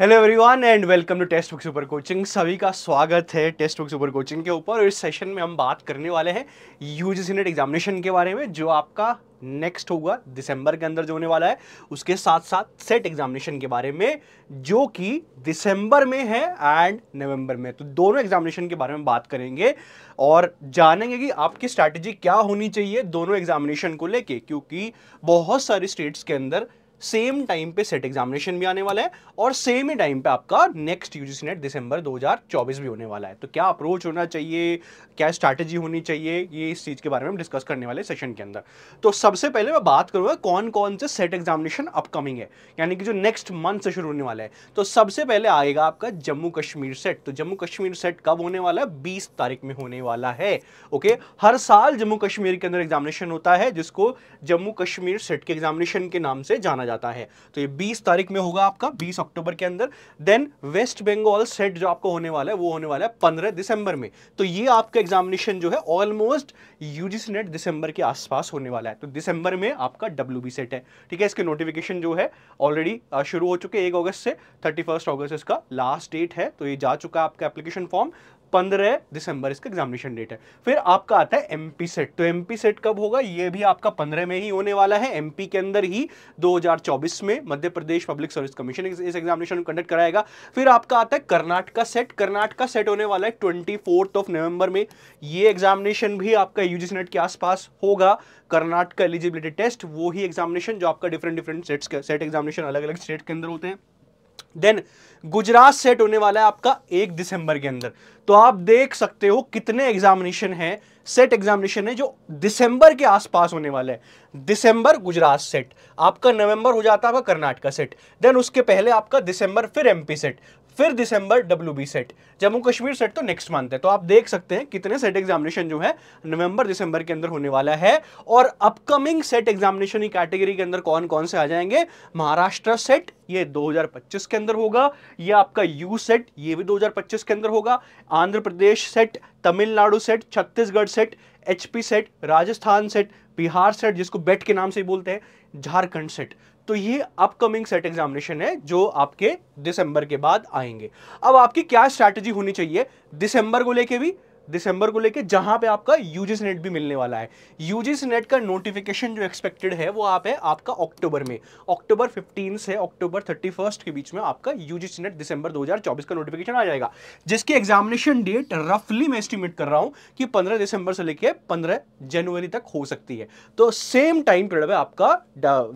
hello everyone and welcome to test book super coaching सभी का स्वागत है टेस्ट बुक सुपर कोचिंग के ऊपर इस सेशन में हम बात करने वाले हैं यूजीसी नेट एग्जामिनेशन के बारे में जो आपका नेक्स्ट होगा दिसंबर के अंदर जो होने वाला है उसके साथ साथ सेट एग्जामिनेशन के बारे में जो कि दिसंबर में है एंड नवंबर में तो दोनों एग्जामिनेशन के बारे में बात करेंगे और जानेंगे कि आपकी स्ट्रैटेजी क्या होनी चाहिए दोनों एग्जामिनेशन को लेके क्योंकि बहुत सारे स्टेट्स के अंदर सेम टाइम पे सेट एग्जामिनेशन भी आने वाला है और सेम ही टाइम पे आपका नेक्स्ट यूजीसी नेट दिसंबर 2024 भी होने वाला है तो क्या अप्रोच होना चाहिए क्या स्ट्रैटेजी होनी चाहिए ये इस चीज़ के बारे में हम डिस्कस करने वाले सेशन के अंदर तो सबसे पहले मैं बात करूंगा कौन कौन से सेट एग्जामिनेशन अपकमिंग है यानी कि जो नेक्स्ट मंथ से शुरू होने वाला है तो सबसे पहले आएगा आपका जम्मू कश्मीर सेट तो जम्मू कश्मीर सेट कब होने वाला है बीस तारीख में होने वाला है ओके हर साल जम्मू कश्मीर के अंदर एग्जामिनेशन होता है जिसको जम्मू कश्मीर सेट के एग्जामिनेशन के नाम से जाना जाता है तो ये 20 तारीख में होगा आपका 20 अक्टूबर के अंदर देन वेस्ट बंगाल सेट जो आपको होने वाला है वो होने वाला है 15 दिसंबर में तो ये आपका एग्जामिनेशन जो है ऑलमोस्ट यूजीसी नेट दिसंबर के आसपास होने वाला है तो दिसंबर में आपका डब्ल्यू सेट है ठीक है इसके नोटिफिकेशन जो है ऑलरेडी शुरू हो चुके एक अगस्त से थर्टी अगस्त इसका लास्ट डेट है तो ये जा चुका है आपका एप्लीकेशन फॉर्म पंद्रह दिसंबर इसका एग्जामिनेशन डेट है फिर आपका आता है एमपी सेट तो एमपी सेट कब होगा ये भी आपका पंद्रह में ही होने वाला है एमपी के अंदर ही 2024 में Madhya Pradesh public service commission इस एग्जामिनेशन कंडक्ट कराएगा फिर आपका आता है कर्नाटका सेट कर्नाटका सेट होने वाला है ट्वेंटी ऑफ नवंबर में ये एग्जामिनेशन भी आपका यूजीसी नेट के आसपास होगा कर्नाटका एलिजिबिलिटी टेस्ट वो ही एग्जामिनेशन जो आपका different different sets SET examination अलग अलग स्टेट के अंदर होते हैं देन गुजरात सेट होने वाला है आपका एक दिसंबर के अंदर तो आप देख सकते हो कितने एग्जामिनेशन है सेट एग्जामिनेशन है जो दिसंबर के आसपास होने वाले हैं दिसंबर गुजरात सेट आपका नवंबर हो जाता है आपका कर्नाटका सेट देन उसके पहले आपका दिसंबर फिर एमपी सेट फिर दिसंबर W SET Jammu Kashmir SET तो नेक्स्ट मंथ है तो आप देख सकते हैं कितने सेट एग्जामिनेशन जो है नवंबर दिसंबर के अंदर होने वाला है और अपकमिंग सेट एग्जामिनेशन की कैटेगरी के अंदर कौन कौन से आ जाएंगे महाराष्ट्र सेट ये 2025 के अंदर होगा ये आपका यू सेट ये भी 2025 के अंदर होगा Andhra Pradesh SET Tamil Nadu SET Chhattisgarh SET HP SET Rajasthan SET Bihar SET जिसको बेट के नाम से बोलते हैं झारखंड सेट तो ये अपकमिंग सेट एग्जामिनेशन है जो आपके दिसंबर के बाद आएंगे अब आपकी क्या स्ट्रैटेजी होनी चाहिए दिसंबर को लेके भी दिसंबर को लेके जहां पे आपका यूजीस नेट भी मिलने वाला है यूजीस नेट का नोटिफिकेशन जो एक्सपेक्टेड है वो आप है आपका अक्टूबर में अक्टूबर 15 से अक्टूबर 31 के बीच में आपका यूजीस नेट दिसंबर 2024 का नोटिफिकेशन आ जाएगा जिसकी एग्जामिनेशन डेट रफली मैं एस्टिमेट कर रहा हूं कि पंद्रह दिसंबर से लेकर पंद्रह जनवरी तक हो सकती है तो सेम टाइम पीरियड में आपका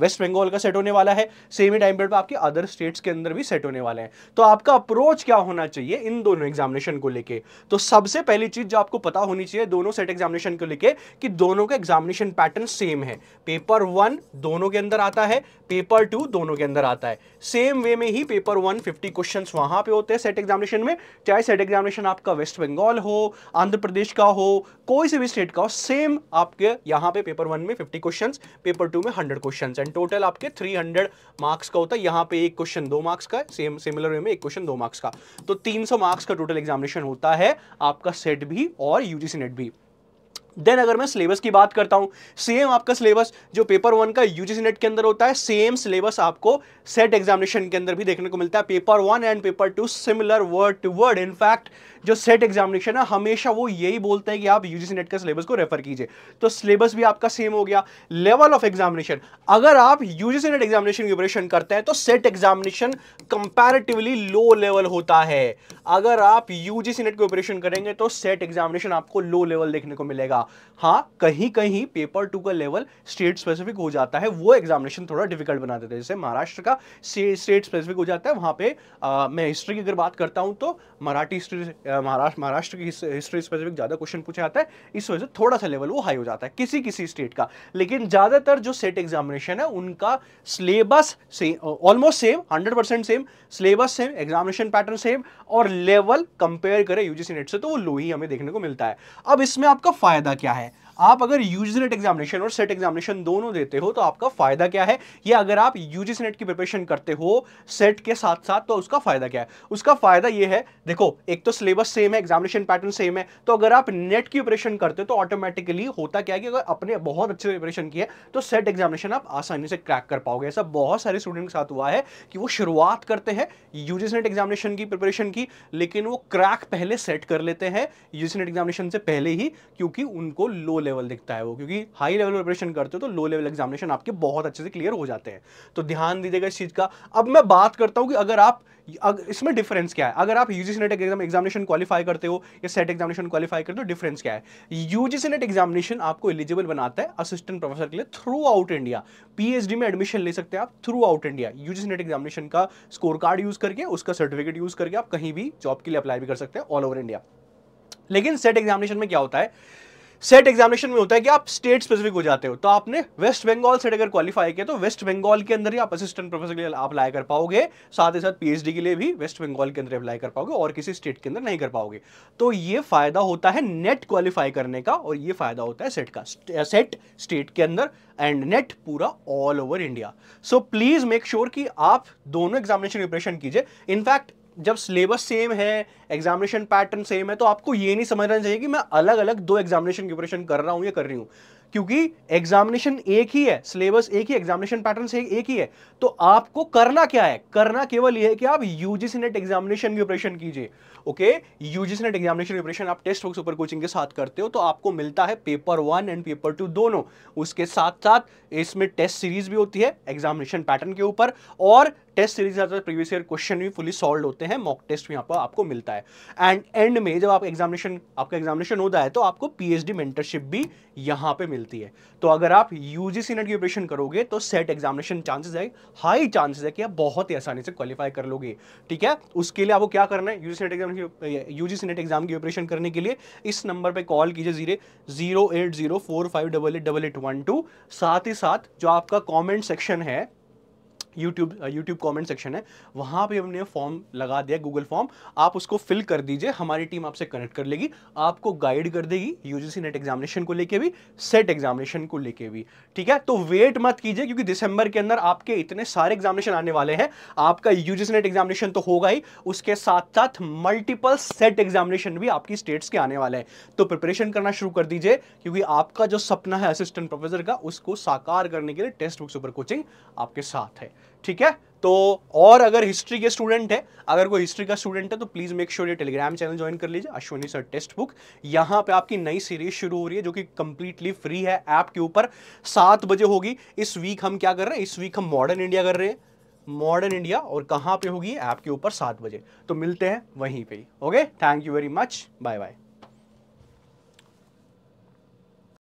वेस्ट बंगाल का सेट होने वाला है सेम ही टाइम पीरियड में आपके अदर स्टेट्स के अंदर भी सेट होने वाले हैं तो आपका अप्रोच क्या होना चाहिए इन दोनों एग्जामिनेशन को लेकर तो सबसे पहली चीज चीज जो आपको पता होनी चाहिए दोनों सेट एग्जामिनेशन को लेके कि दोनों के एग्जामिनेशन पैटर्न सेम है पेपर वन दोनों के अंदर आता है पेपर टू दोनों के अंदर आता है सेम वे में ही पेपर वन फिफ्टी क्वेश्चन वहां पे होते हैं सेट एग्जामिनेशन में चाहे सेट एग्जामिनेशन आपका वेस्ट बंगाल हो आंध्र प्रदेश का हो कोई से भी स्टेट का हो सेम आपके यहाँ पे पेपर वन में फिफ्टी क्वेश्चन पेपर टू में हंड्रेड क्वेश्चन एंड टोटल आपके थ्री मार्क्स का होता है यहाँ पे एक क्वेश्चन दो मार्क्स का सेम सिमिलर वे में एक क्वेश्चन दो मार्क्स का तो तीन मार्क्स का टोटल एग्जामिनेशन होता है आपका सेट नेट भी और यूजीसी नेट भी देन अगर मैं सिलेबस की बात करता हूँ सेम आपका सिलेबस जो पेपर वन का यूजीसी नेट के अंदर होता है सेम सिलेबस आपको सेट एग्जामिनेशन के अंदर भी देखने को मिलता है paper one and paper two similar word to word in fact जो सेट एग्जामिनेशन है हमेशा वो यही बोलते हैं कि आप यूजीसी नेट का सिलेबस को रेफर कीजिए तो सिलेबस भी आपका सेम हो गया लेवल ऑफ एग्जामिनेशन अगर आप यूजीसी नेट एग्जामिनेशन की प्रिपरेशन करते हैं तो SET examination comparatively low level होता है अगर आप यूजीसी नेट की प्रिपरेशन करेंगे तो सेट एग्जामिनेशन आपको लो लेवल देखने को मिलेगा था हाँ कहीं कहीं पेपर टू का लेवल स्टेट स्पेसिफिक हो जाता है वो एग्जामिनेशन थोड़ा डिफिकल्ट बना देते हैं जैसे महाराष्ट्र का स्टेट स्पेसिफिक हो जाता है वहाँ पे आ, मैं हिस्ट्री की अगर बात करता हूँ तो मराठी हिस्ट्री महाराष्ट्र महाराष्ट्र की हिस्ट्री स्पेसिफिक ज़्यादा क्वेश्चन पूछा जाता है इस वजह से थोड़ा सा लेवल वो हाई हो जाता है किसी किसी स्टेट का लेकिन ज़्यादातर जो सेट एग्जामिनेशन है उनका सिलेबस से almost same hundred same syllabus same examination pattern same और लेवल कंपेयर करें यूजीसी नेट से तो वो लो ही हमें देखने को मिलता है अब इसमें आपका फायदा क्या है आप अगर यूजी नेट एग्जामिनेशन और सेट एग्जामिनेशन e दोनों देते हो तो आपका फायदा क्या है या अगर आप यूजी नेट की प्रिपरेशन करते हो सेट e के साथ साथ तो उसका फायदा क्या है उसका फायदा यह है देखो एक तो सिलेबस सेम है एग्जामिनेशन पैटर्न सेम है तो अगर आप नेट की प्रिपरेशन करते हो तो ऑटोमेटिकली होता क्या है कि अगर अपने बहुत अच्छे प्रिपरेशन किया तो सेट एग्जामिनेशन e आप आसानी से क्रैक कर पाओगे ऐसा बहुत सारे स्टूडेंट के साथ हुआ है कि वो शुरुआत करते हैं यूजी नेट एग्जामिनेशन की प्रिपरेशन की लेकिन वो क्रैक पहले सेट कर लेते हैं यूजी नेट एग्जामिनेशन से पहले ही क्योंकि उनको लो लेवल दिखता है वो क्योंकि हाई लेवल प्रिपरेशन करते हो तो लो लेवल एग्जामिनेशन आपके बहुत अच्छे से क्लियर हो जाते हैं तो ध्यान दीजिएगा इस चीज़ का अब मैं बात करता हूँ कि अगर आप इसमें डिफरेंस क्या है अगर आप UGC NET exam examination qualify करते हो या सेट एग्जामिनेशन क्वालिफाई करते हो डिफरेंस तो क्या है यूजीसी नेट एग्जामिनेशन आपको एलिजिबल बनाता है असिस्टेंट प्रोफेसर के लिए थ्रू आउट इंडिया पीएचडी में एडमिशन ले सकते हैं आप throughout India UGC NET examination का स्कोर कार्ड यूज करके उसका सर्टिफिकेट यूज करके आप कहीं भी जॉब के लिए अप्लाई भी कर सकते हैं ऑल ओवर इंडिया लेकिन सेट एग्जामिनेशन में क्या होता है सेट एग्जामिनेशन में होता है कि आप स्टेट स्पेसिफिक हो जाते हो तो आपने वेस्ट बंगाल सेट अगर क्वालिफाई किया तो वेस्ट बंगाल के अंदर ही आप असिस्टेंट प्रोफेसर के लिए अप्लाई कर पाओगे साथ ही साथ पीएचडी के लिए भी वेस्ट बंगाल के अंदर अप्लाई कर पाओगे और किसी स्टेट के अंदर नहीं कर पाओगे तो ये फायदा होता है नेट क्वालिफाई करने का और ये फायदा होता है सेट का सेट स्टेट के अंदर एंड नेट पूरा all over India so please make sure कि आप दोनों एग्जामिनेशन प्रिपरेशन कीजिए इनफैक्ट जब सिलेबस सेम है एग्जामिनेशन पैटर्न सेम है तो आपको ये नहीं समझना चाहिए कि मैं अलग अलग दो एग्जामिनेशन प्रिपरेशन कर रहा हूँ या कर रही हूँ क्योंकि एग्जामिनेशन एक ही है सिलेबस एक ही एग्जामिनेशन पैटर्न से एक ही है तो आपको करना क्या है करना केवल यह है कि आप यूजीसी नेट एग्जामिनेशन की प्रिपरेशन कीजिए ओके यूजीसी नेट एग्जामिनेशन की प्रिपरेशन आप टेस्ट बुक सुपर कोचिंग के साथ करते हो तो आपको मिलता है paper one and paper two दोनों उसके साथ साथ इसमें टेस्ट सीरीज भी होती है एग्जामिनेशन पैटर्न के ऊपर और टेस्ट सीरीज के प्रीवियस ईयर क्वेश्चन भी फुली सॉल्व होते हैं मॉक टेस्ट भी यहाँ पर आपको मिलता है एंड एंड में जब आप एग्जामिनेशन आपका एग्जामिनेशन होता है तो आपको पीएचडी मेंटरशिप भी यहाँ पे मिलता मिलती है तो अगर आप यू जी सी नेट की प्रिपरेशन करोगे तो सेट एग्जामिनेशन चांसेस है हाई चांसेस है कि आप बहुत ही आसानी से क्वालिफाई कर लोगे ठीक है उसके लिए आपको क्या करना है U G NET exam U G NET exam की प्रिपरेशन करने के लिए इस नंबर पर कॉल कीजिए zero zero eight zero four five double eight double eight one two साथ ही साथ जो आपका कॉमेंट सेक्शन है यूट्यूब यूट्यूब कमेंट सेक्शन है वहाँ पे हमने फॉर्म लगा दिया गूगल फॉर्म आप उसको फिल कर दीजिए हमारी टीम आपसे कनेक्ट कर लेगी आपको गाइड कर देगी यूजीसी नेट एग्जामिनेशन को लेके भी सेट एग्जामिनेशन को लेके भी ठीक है तो वेट मत कीजिए क्योंकि दिसंबर के अंदर आपके इतने सारे एग्जामिनेशन आने वाले हैं आपका यूजीसी नेट एग्जामिनेशन तो होगा ही उसके साथ साथ मल्टीपल सेट एग्जामिनेशन भी आपकी स्टेट्स के आने वाले हैं तो प्रिपरेशन करना शुरू कर दीजिए क्योंकि आपका जो सपना है असिस्टेंट प्रोफेसर का उसको साकार करने के लिए टेक्स्ट बुक सुपर कोचिंग आपके साथ है ठीक है तो और अगर हिस्ट्री के स्टूडेंट है अगर कोई हिस्ट्री का स्टूडेंट है तो प्लीज़ मेक श्योर ये टेलीग्राम चैनल ज्वाइन कर लीजिए अश्विनी सर टेस्ट बुक यहां पे आपकी नई सीरीज शुरू हो रही है जो कि कंप्लीटली फ्री है ऐप के ऊपर सात बजे होगी इस वीक हम क्या कर रहे हैं इस वीक हम मॉडर्न इंडिया कर रहे हैं मॉडर्न इंडिया और कहां पे होगी ऐप के ऊपर सात बजे तो मिलते हैं वहीं पे okay thank you very much bye bye